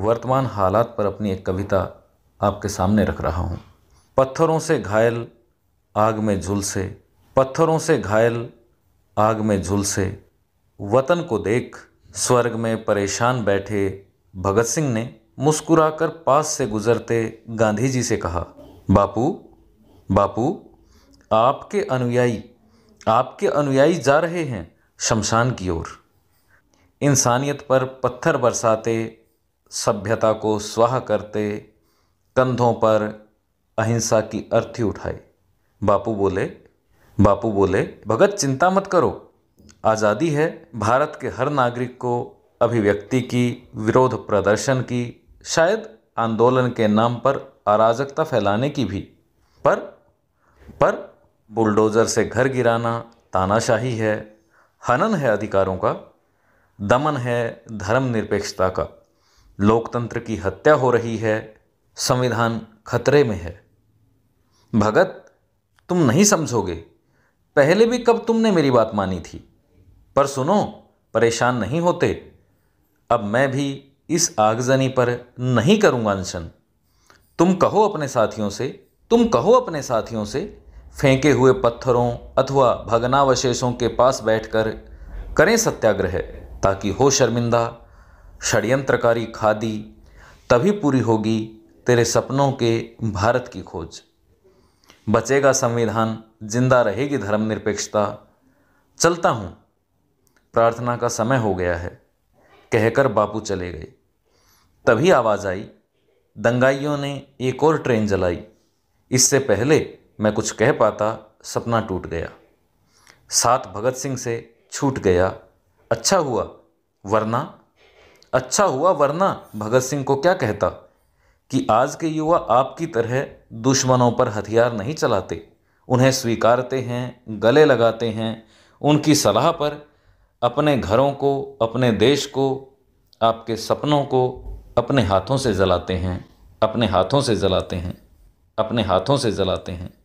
वर्तमान हालात पर अपनी एक कविता आपके सामने रख रहा हूँ पत्थरों से घायल आग में झुलसे पत्थरों से घायल आग में झुलसे वतन को देख स्वर्ग में परेशान बैठे भगत सिंह ने मुस्कुराकर पास से गुजरते गांधी जी से कहा बापू बापू आपके अनुयायी आपके अनुयायी जा रहे हैं शमशान की ओर इंसानियत पर पत्थर बरसाते सभ्यता को स्वाह करते कंधों पर अहिंसा की अर्थी उठाई बापू बोले बापू बोले भगत चिंता मत करो आज़ादी है भारत के हर नागरिक को अभिव्यक्ति की विरोध प्रदर्शन की शायद आंदोलन के नाम पर अराजकता फैलाने की भी पर पर बुलडोज़र से घर गिराना तानाशाही है हनन है अधिकारों का दमन है धर्मनिरपेक्षता का लोकतंत्र की हत्या हो रही है संविधान खतरे में है भगत तुम नहीं समझोगे पहले भी कब तुमने मेरी बात मानी थी पर सुनो परेशान नहीं होते अब मैं भी इस आगजनी पर नहीं करूँगा अनशन तुम कहो अपने साथियों से तुम कहो अपने साथियों से फेंके हुए पत्थरों अथवा भगनावशेषों के पास बैठकर करें सत्याग्रह ताकि हो शर्मिंदा षड्यंत्रकारी खादी तभी पूरी होगी तेरे सपनों के भारत की खोज बचेगा संविधान जिंदा रहेगी धर्मनिरपेक्षता चलता हूँ प्रार्थना का समय हो गया है कहकर बापू चले गए तभी आवाज़ आई दंगाइयों ने एक और ट्रेन जलाई इससे पहले मैं कुछ कह पाता सपना टूट गया साथ भगत सिंह से छूट गया अच्छा हुआ वरना अच्छा हुआ वरना भगत सिंह को क्या कहता कि आज के युवा आपकी तरह दुश्मनों पर हथियार नहीं चलाते उन्हें स्वीकारते हैं गले लगाते हैं उनकी सलाह पर अपने घरों को अपने देश को आपके सपनों को अपने हाथों से जलाते हैं अपने हाथों से जलाते हैं अपने हाथों से जलाते हैं